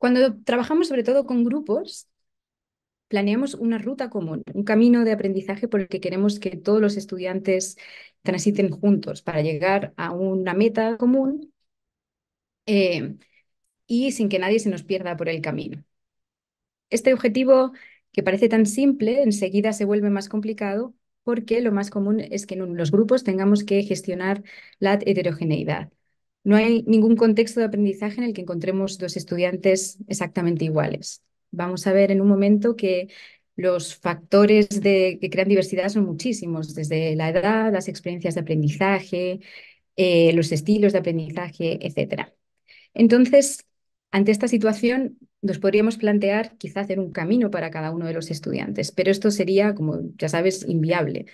Cuando trabajamos sobre todo con grupos, planeamos una ruta común, un camino de aprendizaje por el que queremos que todos los estudiantes transiten juntos para llegar a una meta común eh, y sin que nadie se nos pierda por el camino. Este objetivo, que parece tan simple, enseguida se vuelve más complicado porque lo más común es que en los grupos tengamos que gestionar la heterogeneidad no hay ningún contexto de aprendizaje en el que encontremos dos estudiantes exactamente iguales. Vamos a ver en un momento que los factores que crean diversidad son muchísimos, desde la edad, las experiencias de aprendizaje, eh, los estilos de aprendizaje, etc. Entonces, ante esta situación, nos podríamos plantear quizá hacer un camino para cada uno de los estudiantes, pero esto sería, como ya sabes, inviable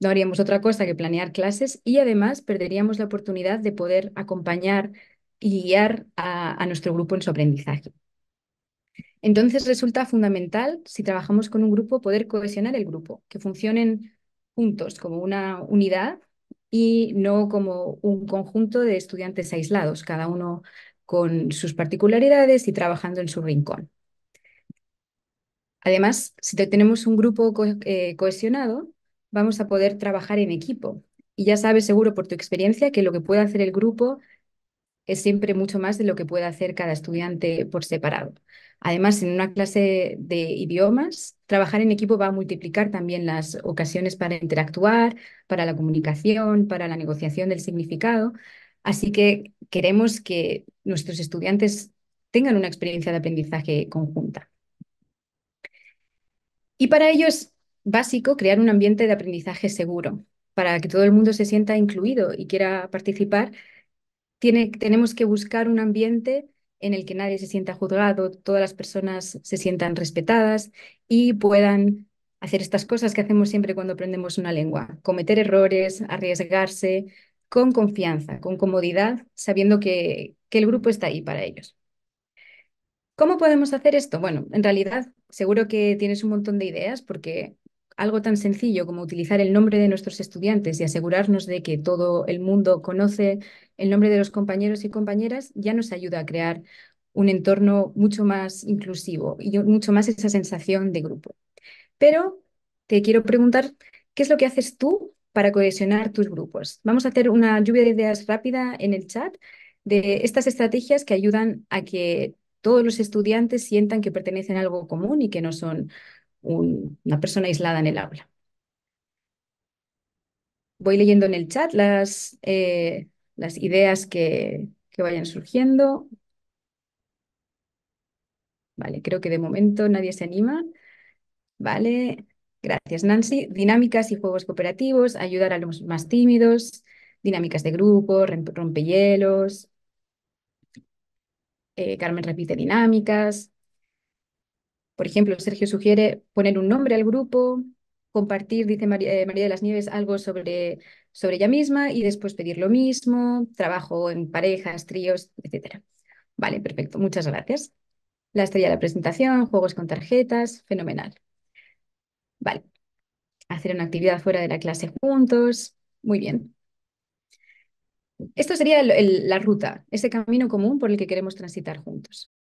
no haríamos otra cosa que planear clases y además perderíamos la oportunidad de poder acompañar y guiar a, nuestro grupo en su aprendizaje. Entonces resulta fundamental, si trabajamos con un grupo, poder cohesionar el grupo, que funcionen juntos como una unidad y no como un conjunto de estudiantes aislados, cada uno con sus particularidades y trabajando en su rincón. Además, si tenemos un grupo eh, cohesionado, vamos a poder trabajar en equipo. Y ya sabes seguro por tu experiencia que lo que puede hacer el grupo es siempre mucho más de lo que puede hacer cada estudiante por separado. Además, en una clase de idiomas, trabajar en equipo va a multiplicar también las ocasiones para interactuar, para la comunicación, para la negociación del significado. Así que queremos que nuestros estudiantes tengan una experiencia de aprendizaje conjunta. Y para ellos es básico crear un ambiente de aprendizaje seguro para que todo el mundo se sienta incluido y quiera participar. Tiene, tenemos que buscar un ambiente en el que nadie se sienta juzgado, todas las personas se sientan respetadas y puedan hacer estas cosas que hacemos siempre cuando aprendemos una lengua, cometer errores, arriesgarse con confianza, con comodidad, sabiendo que, que el grupo está ahí para ellos. ¿Cómo podemos hacer esto? Bueno, en realidad seguro que tienes un montón de ideas porque algo tan sencillo como utilizar el nombre de nuestros estudiantes y asegurarnos de que todo el mundo conoce el nombre de los compañeros y compañeras, ya nos ayuda a crear un entorno mucho más inclusivo y mucho más esa sensación de grupo. Pero te quiero preguntar, ¿qué es lo que haces tú para cohesionar tus grupos? Vamos a hacer una lluvia de ideas rápida en el chat de estas estrategias que ayudan a que todos los estudiantes sientan que pertenecen a algo común y que no son una persona aislada en el aula. Voy leyendo en el chat las, eh, las ideas que, vayan surgiendo. Vale, creo que de momento nadie se anima. Vale, gracias Nancy. Dinámicas y juegos cooperativos, ayudar a los más tímidos, dinámicas de grupo, rompehielos. Eh, Carmen repite dinámicas. Por ejemplo, Sergio sugiere poner un nombre al grupo, compartir, dice eh, María, de las Nieves, algo sobre, sobre ella misma y después pedir lo mismo, trabajo en parejas, tríos, etc. Vale, perfecto, muchas gracias. La estrella de la presentación, juegos con tarjetas, fenomenal. Vale, hacer una actividad fuera de la clase juntos, muy bien. Esto sería la ruta, ese camino común por el que queremos transitar juntos.